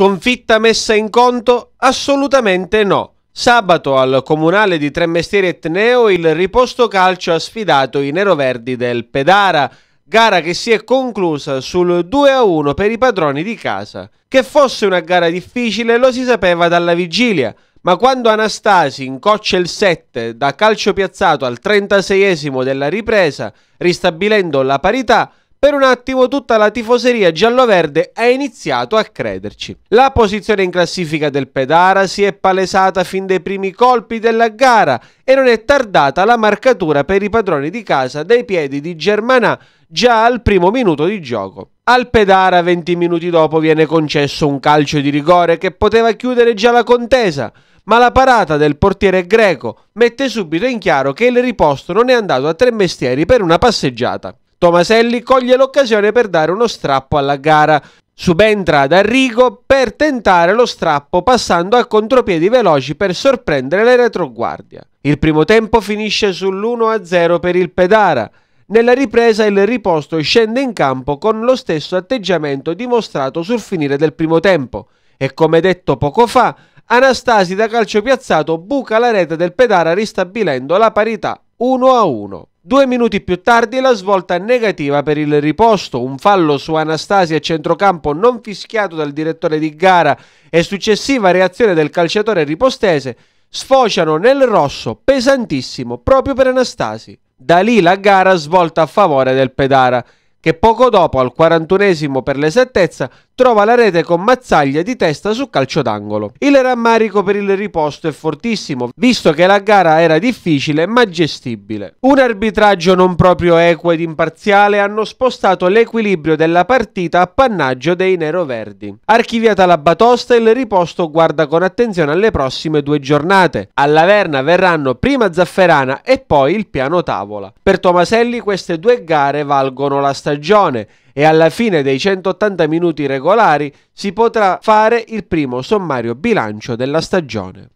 Sconfitta messa in conto? Assolutamente no. Sabato al comunale di Tremestieri Etneo il riposto calcio ha sfidato i neroverdi del Pedara, gara che si è conclusa sul 2-1 per i padroni di casa. Che fosse una gara difficile lo si sapeva dalla vigilia, ma quando Anastasi incoccia il 7 da calcio piazzato al 36esimo della ripresa, ristabilendo la parità, per un attimo tutta la tifoseria giallo-verde ha iniziato a crederci. La posizione in classifica del Pedara si è palesata fin dai primi colpi della gara e non è tardata la marcatura per i padroni di casa dai piedi di Germanà già al primo minuto di gioco. Al Pedara 20 minuti dopo viene concesso un calcio di rigore che poteva chiudere già la contesa, ma la parata del portiere greco mette subito in chiaro che il riposto non è andato a tre mestieri per una passeggiata. Tomaselli coglie l'occasione per dare uno strappo alla gara. Subentra ad Arrigo per tentare lo strappo passando a contropiedi veloci per sorprendere la retroguardia. Il primo tempo finisce sull'1-0 per il Pedara. Nella ripresa il riposto scende in campo con lo stesso atteggiamento dimostrato sul finire del primo tempo e come detto poco fa, Anastasi da calcio piazzato buca la rete del Pedara ristabilendo la parità 1 1. Due minuti più tardi la svolta negativa per il riposto, un fallo su Anastasia a centrocampo non fischiato dal direttore di gara e successiva reazione del calciatore ripostese sfociano nel rosso pesantissimo proprio per Anastasi. Da lì la gara svolta a favore del Pedara che poco dopo al 41esimo per l'esattezza trova la rete con Mazzaglia di testa su calcio d'angolo. Il rammarico per il riposto è fortissimo, visto che la gara era difficile ma gestibile. Un arbitraggio non proprio equo ed imparziale hanno spostato l'equilibrio della partita a pannaggio dei neroverdi. Archiviata la batosta, il riposto guarda con attenzione alle prossime due giornate. Alla Verna verranno prima Zafferana e poi il piano tavola. Per Tomaselli queste due gare valgono la stagione stagione e alla fine dei 180 minuti regolari si potrà fare il primo sommario bilancio della stagione.